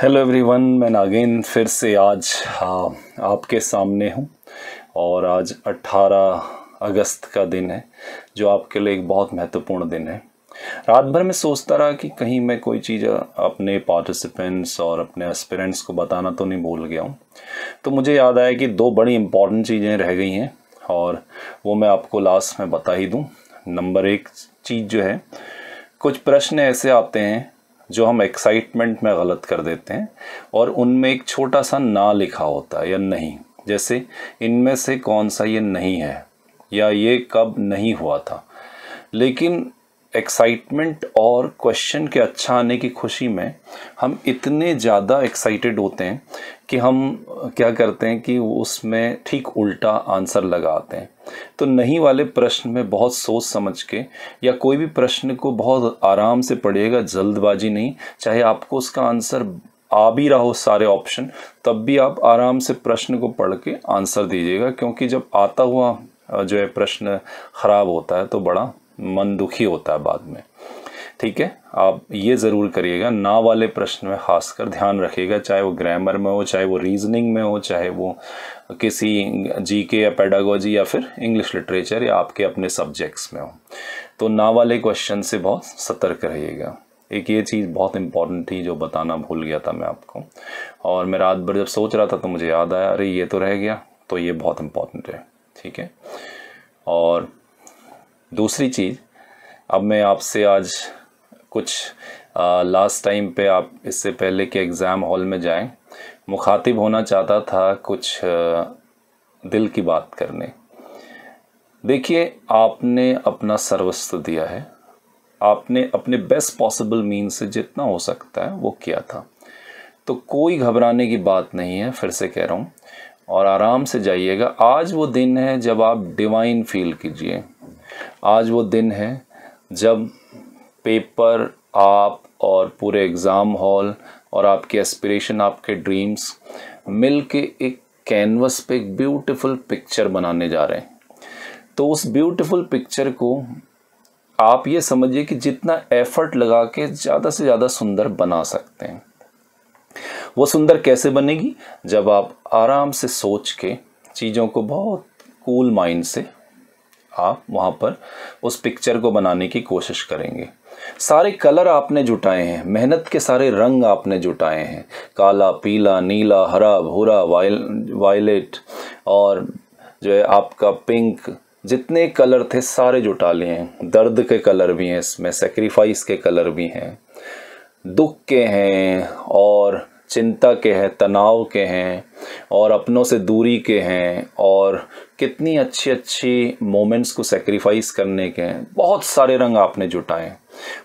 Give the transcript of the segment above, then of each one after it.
hello everyone मैं नागिन फिर से आज आपके सामने हूँ और आज 18 अगस्त का दिन है जो आपके लिए एक बहुत महत्वपूर्ण दिन है रात भर में सोचता रहा कि कहीं मैं कोई चीज़ अपने पार्टिसिपेंट्स और अपने एस्पिरेंट्स को बताना तो नहीं भूल गया हूँ तो मुझे याद आया कि दो बड़ी इम्पॉर्टेंट चीज़ें रह गई हैं और वो मैं आपको लास्ट में बता ही दूँ नंबर एक चीज़ जो है कुछ प्रश्न ऐसे आते हैं जो हम एक्साइटमेंट में गलत कर देते हैं और उनमें एक छोटा सा ना लिखा होता है या नहीं जैसे इनमें से कौन सा ये नहीं है या ये कब नहीं हुआ था लेकिन एक्साइटमेंट और क्वेश्चन के अच्छा आने की खुशी में हम इतने ज़्यादा एक्साइटेड होते हैं कि हम क्या करते हैं कि उसमें ठीक उल्टा आंसर लगाते हैं तो नहीं वाले प्रश्न में बहुत सोच समझ के या कोई भी प्रश्न को बहुत आराम से पढ़िएगा जल्दबाजी नहीं चाहे आपको उसका आंसर आ भी रहा हो सारे ऑप्शन तब भी आप आराम से प्रश्न को पढ़ के आंसर दीजिएगा क्योंकि जब आता हुआ जो है प्रश्न ख़राब होता है तो बड़ा मन दुखी होता है बाद में ठीक है आप ये ज़रूर करिएगा ना वाले प्रश्न में खासकर ध्यान रखिएगा चाहे वो ग्रामर में हो चाहे वो रीजनिंग में हो चाहे वो किसी जी के या पेडागोजी या फिर इंग्लिश लिटरेचर या आपके अपने सब्जेक्ट्स में हो तो ना वाले क्वेश्चन से बहुत सतर्क रहिएगा एक ये चीज़ बहुत इंपॉर्टेंट थी जो बताना भूल गया था मैं आपको और मैं रात भर जब सोच रहा था तो मुझे याद आया अरे ये तो रह गया तो ये बहुत इम्पॉर्टेंट है ठीक है और दूसरी चीज़ अब मैं आपसे आज कुछ लास्ट टाइम पे आप इससे पहले के एग्ज़ाम हॉल में जाएं मुखातिब होना चाहता था कुछ आ, दिल की बात करने देखिए आपने अपना सर्वस्व दिया है आपने अपने बेस्ट पॉसिबल मीन से जितना हो सकता है वो किया था तो कोई घबराने की बात नहीं है फिर से कह रहा हूँ और आराम से जाइएगा आज वो दिन है जब आप डिवाइन फील कीजिए आज वो दिन है जब पेपर आप और पूरे एग्ज़ाम हॉल और आपके एस्पिरेशन आपके ड्रीम्स मिल के एक कैनवस पे एक ब्यूटीफुल पिक्चर बनाने जा रहे हैं तो उस ब्यूटीफुल पिक्चर को आप ये समझिए कि जितना एफर्ट लगा के ज़्यादा से ज़्यादा सुंदर बना सकते हैं वो सुंदर कैसे बनेगी जब आप आराम से सोच के चीज़ों को बहुत कूल माइंड से आप वहाँ पर उस पिक्चर को बनाने की कोशिश करेंगे सारे कलर आपने जुटाए हैं मेहनत के सारे रंग आपने जुटाए हैं काला पीला नीला हरा भूरा वायल वायलेट और जो है आपका पिंक जितने कलर थे सारे जुटा लिए हैं दर्द के कलर भी हैं इसमें सेक्रीफाइस के कलर भी हैं दुख के हैं और चिंता के हैं तनाव के हैं और अपनों से दूरी के हैं और कितनी अच्छी अच्छी मोमेंट्स को सेक्रीफाइस करने के हैं बहुत सारे रंग आपने जुटाए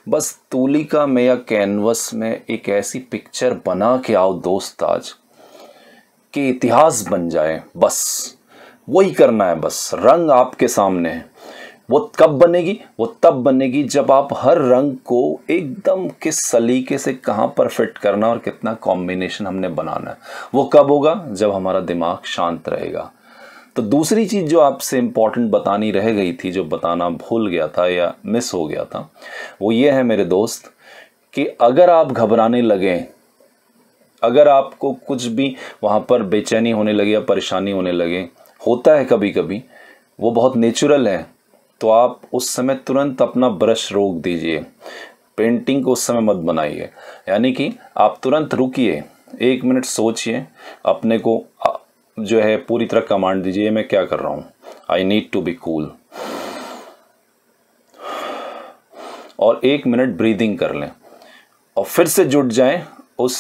बस तूलिका में या कैनवस में एक ऐसी पिक्चर बना के आओ दोस्त आज कि इतिहास बन जाए बस वही करना है बस रंग आपके सामने है वो कब बनेगी वो तब बनेगी जब आप हर रंग को एकदम किस सलीके से कहाँ पर फिट करना और कितना कॉम्बिनेशन हमने बनाना है वो कब होगा जब हमारा दिमाग शांत रहेगा तो दूसरी चीज़ जो आपसे इम्पॉर्टेंट बतानी रह गई थी जो बताना भूल गया था या मिस हो गया था वो ये है मेरे दोस्त कि अगर आप घबराने लगें अगर आपको कुछ भी वहाँ पर बेचैनी होने लगे या परेशानी होने लगे होता है कभी कभी वो बहुत नेचुरल है तो आप उस समय तुरंत अपना ब्रश रोक दीजिए पेंटिंग को उस समय मत बनाइए यानी कि आप तुरंत रुकिए एक मिनट सोचिए अपने को जो है पूरी तरह कमांड दीजिए मैं क्या कर रहा हूँ I need to be cool और एक मिनट ब्रीदिंग कर लें और फिर से जुट जाएं उस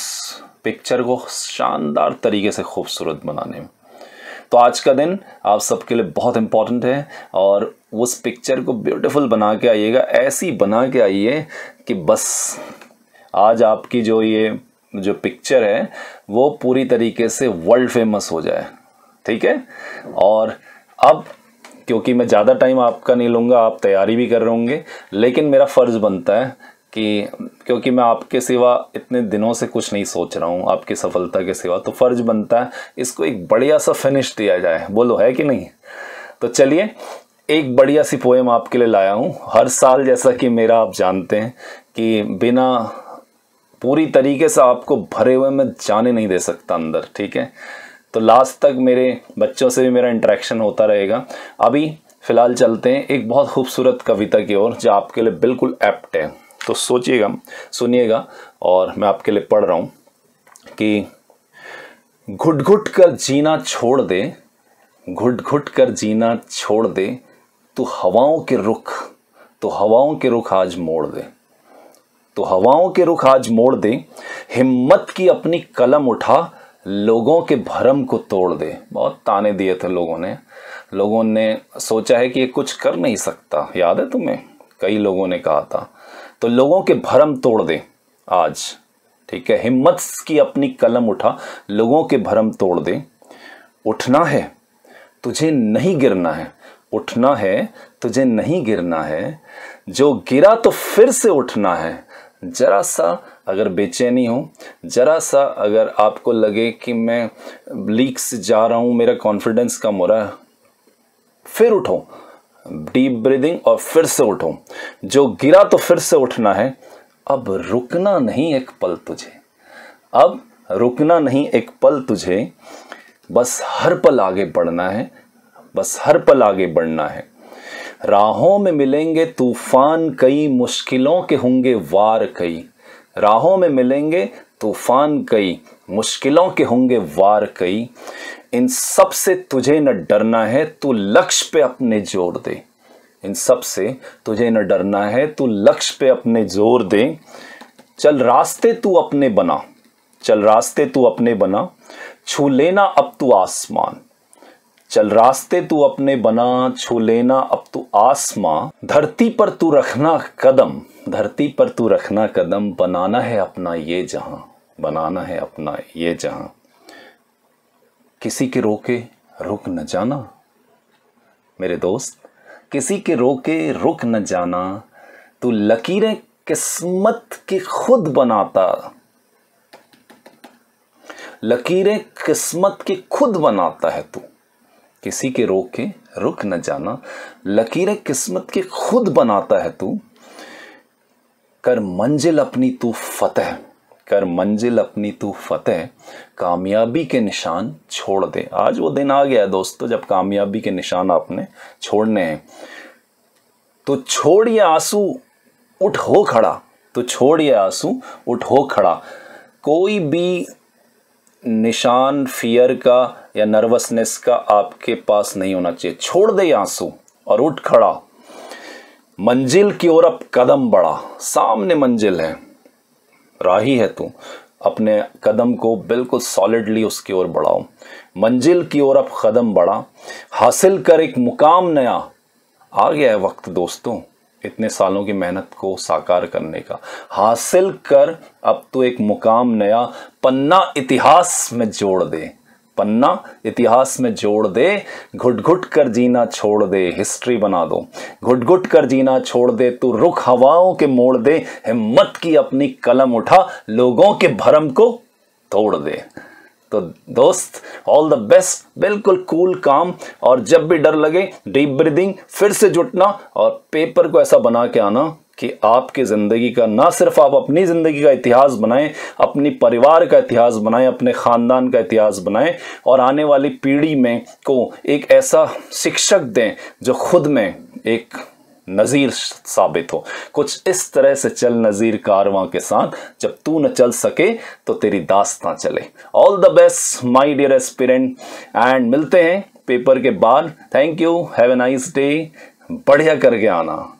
पिक्चर को शानदार तरीके से खूबसूरत बनाने में तो आज का दिन आप सबके लिए बहुत इम्पॉर्टेंट है और उस पिक्चर को ब्यूटीफुल बना के आइएगा ऐसी बना के आइए कि बस आज आपकी जो ये जो पिक्चर है वो पूरी तरीके से वर्ल्ड फेमस हो जाए ठीक है और अब क्योंकि मैं ज़्यादा टाइम आपका नहीं लूँगा आप तैयारी भी कर रहे होंगे लेकिन मेरा फ़र्ज़ बनता है कि क्योंकि मैं आपके सिवा इतने दिनों से कुछ नहीं सोच रहा हूँ आपकी सफलता के सिवा तो फ़र्ज़ बनता है इसको एक बढ़िया सा फिनिश दिया जाए बोलो है कि नहीं तो चलिए एक बढ़िया सी पोएम आपके लिए लाया हूँ हर साल जैसा कि मेरा आप जानते हैं कि बिना पूरी तरीके से आपको भरे हुए मैं जाने नहीं दे सकता अंदर ठीक है तो लास्ट तक मेरे बच्चों से भी मेरा इंटरेक्शन होता रहेगा अभी फ़िलहाल चलते हैं एक बहुत खूबसूरत कविता की ओर जो आपके लिए बिल्कुल एप्ट है तो सोचिएगा सुनिएगा और मैं आपके लिए पढ़ रहा हूँ कि घुट घुट कर जीना छोड़ दे घुट घुट कर जीना छोड़ दे तो हवाओं के रुख तो हवाओं के रुख आज मोड़ दे तो हवाओं के रुख आज मोड़ दे हिम्मत की अपनी कलम उठा लोगों के भरम को तोड़ दे बहुत ताने दिए थे लोगों ने लोगों ने सोचा है कि ये कुछ कर नहीं सकता याद है तुम्हें कई लोगों ने कहा था तो लोगों के भरम तोड़ दे आज ठीक है हिम्मत की अपनी कलम उठा लोगों के भरम तोड़ दे उठना है तुझे नहीं गिरना है उठना है तुझे नहीं गिरना है जो गिरा तो फिर से उठना है ज़रा सा अगर बेचैनी हो ज़रा सा अगर आपको लगे कि मैं लीक से जा रहा हूँ मेरा कॉन्फिडेंस कम हो रहा है फिर उठो डीप ब्रीदिंग और फिर से उठो जो गिरा तो फिर से उठना है अब रुकना नहीं एक पल तुझे अब रुकना नहीं एक पल तुझे बस हर पल आगे बढ़ना है बस हर पल आगे बढ़ना है राहों में मिलेंगे तूफान कई मुश्किलों के होंगे वार कई राहों में मिलेंगे तूफान कई मुश्किलों के होंगे वार कई इन सब से तुझे न डरना है तू लक्ष्य पे अपने जोर दे इन सब से तुझे न डरना है तू लक्ष्य पे अपने जोर दे चल रास्ते तू अपने बना चल रास्ते तू अपने बना छू लेना अब तू आसमान चल रास्ते तू अपने बना छू लेना अब तू आसमां धरती पर तू रखना कदम धरती पर तू रखना कदम बनाना है अपना ये जहां बनाना है अपना ये जहां किसी के रोके रुक न जाना मेरे दोस्त किसी के रोके रुक न जाना तू लकीरें किस्मत की खुद बनाता लकीरें किस्मत की खुद बनाता है तू किसी के रोक के रुक न जाना लकीर किस्मत के खुद बनाता है तू कर मंजिल अपनी तू फतेह कर मंजिल अपनी तू फतेह कामयाबी के निशान छोड़ दे आज वो दिन आ गया है दोस्तों तो जब कामयाबी के निशान आपने छोड़ने हैं तो छोड़ ये आंसू उठ हो खड़ा तो छोड़ ये आंसू उठ हो खड़ा कोई भी निशान फियर का या नर्वसनेस का आपके पास नहीं होना चाहिए छोड़ दे आंसू और उठ खड़ा मंजिल की ओर अब कदम बढ़ा सामने मंजिल है राही है तू अपने कदम को बिल्कुल सॉलिडली उसकी ओर बढ़ाओ मंजिल की ओर अब कदम बढ़ा हासिल कर एक मुकाम नया आ गया है वक्त दोस्तों इतने सालों की मेहनत को साकार करने का हासिल कर अब तो एक मुकाम नया पन्ना इतिहास में जोड़ दे पन्ना इतिहास में जोड़ दे घुट घुट कर जीना छोड़ दे हिस्ट्री बना दो घुट घुट कर जीना छोड़ दे तू रुख हवाओं के मोड़ दे हिम्मत की अपनी कलम उठा लोगों के भरम को तोड़ दे तो दोस्त ऑल द बेस्ट बिल्कुल कूल काम और जब भी डर लगे डीप ब्रीदिंग फिर से जुटना और पेपर को ऐसा बना के आना कि आपकी ज़िंदगी का ना सिर्फ आप अपनी ज़िंदगी का इतिहास बनाएं अपनी परिवार का इतिहास बनाएं अपने ख़ानदान का इतिहास बनाएं और आने वाली पीढ़ी में को एक ऐसा शिक्षक दें जो खुद में एक नज़ीर साबित हो कुछ इस तरह से चल नज़ीर कारवां के साथ जब तू न चल सके तो तेरी दास्तां चले all the best my dear aspirant and मिलते हैं पेपर के बाद thank you have a nice day बढ़िया करके आना